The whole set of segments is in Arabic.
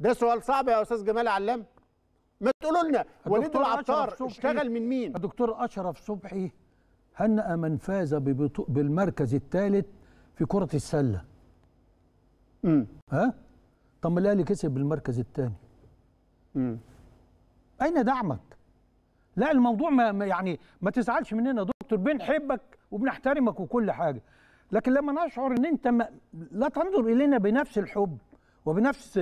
ده سؤال صعب يا استاذ جمال علام ما تقولوا لنا وليد العطار اشتغل من مين الدكتور اشرف صبحي هنأ من فاز بالمركز الثالث في كرة السلة امم ها طب ما الاهلي كسب بالمركز الثاني امم اين دعمك لا الموضوع ما يعني ما تزعلش مننا يا دكتور بنحبك وبنحترمك وكل حاجه لكن لما نشعر ان انت ما لا تنظر الينا بنفس الحب وبنفس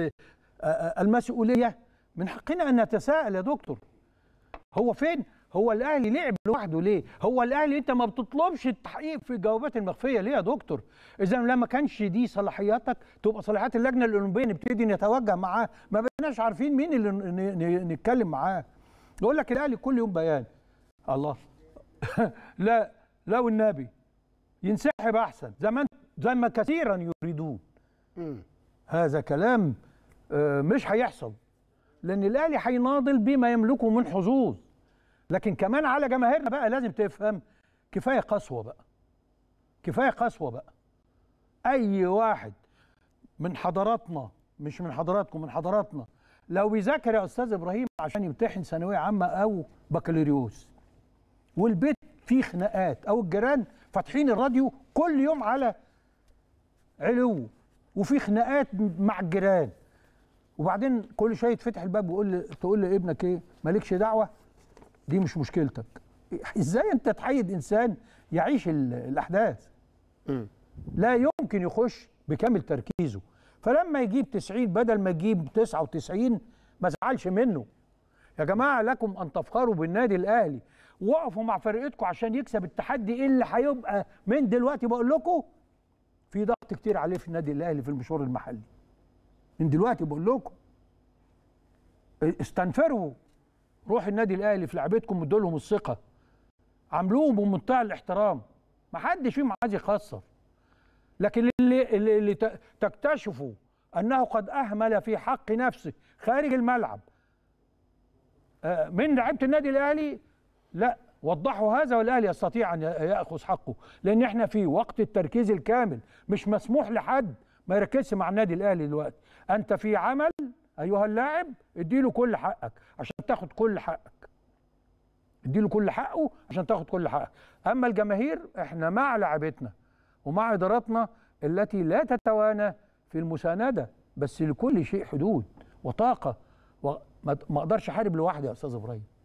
المسؤوليه من حقنا ان نتساءل يا دكتور هو فين هو الاهلي لعب لوحده ليه هو الاهلي انت ما بتطلبش التحقيق في الجوابات المخفيه ليه يا دكتور اذا لما كانش دي صلاحياتك تبقى صلاحيات اللجنه الاولمبيه نبتدي نتوجه معاه ما بقيناش عارفين مين اللي نتكلم معاه يقول لك الاهلي كل يوم بيان الله لا لا والنبي ينسحب احسن زمان زي ما كثيرا يريدون هذا كلام آه، مش هيحصل لان الاهلي هيناضل بما يملكه من حظوظ لكن كمان على جماهيرنا بقى لازم تفهم كفايه قسوه بقى كفايه قسوه بقى اي واحد من حضراتنا مش من حضراتكم من حضراتنا لو بيذاكر يا استاذ ابراهيم عشان يمتحن ثانويه عامه او بكالوريوس والبيت فيه خناقات او الجيران فاتحين الراديو كل يوم على علو وفي خناقات مع الجيران وبعدين كل شويه يتفتح الباب ويقول تقول لابنك ايه مالكش دعوه دي مش مشكلتك ازاي انت تحيد انسان يعيش الاحداث لا يمكن يخش بكامل تركيزه فلما يجيب 90 بدل ما يجيب 99 ما زعلش منه يا جماعه لكم ان تفخروا بالنادي الاهلي وقفوا مع فرقتكم عشان يكسب التحدي ايه اللي هيبقى من دلوقتي بقول لكم في ضغط كتير عليه في النادي الاهلي في المشوار المحلي من دلوقتي بقول لكم استنفروا روح النادي الاهلي في لعبتكم ادوا لهم الثقه عاملوهم بمنتهى الاحترام ما حدش فيهم عايز يخسر لكن اللي, اللي تكتشفوا انه قد اهمل في حق نفسه خارج الملعب آه، من لعيبه النادي الاهلي لا وضحوا هذا والاهلي يستطيع ان ياخذ حقه لان احنا في وقت التركيز الكامل مش مسموح لحد ما يركزش مع النادي الاهلي دلوقتي انت في عمل ايها اللاعب اديله كل حقك عشان تاخد كل حقك اديله كل حقه عشان تاخد كل حقك اما الجماهير احنا مع لعبتنا ومع اداراتنا التي لا تتوانى في المسانده بس لكل شيء حدود وطاقه وما اقدرش احارب لوحدي يا استاذ ابراهيم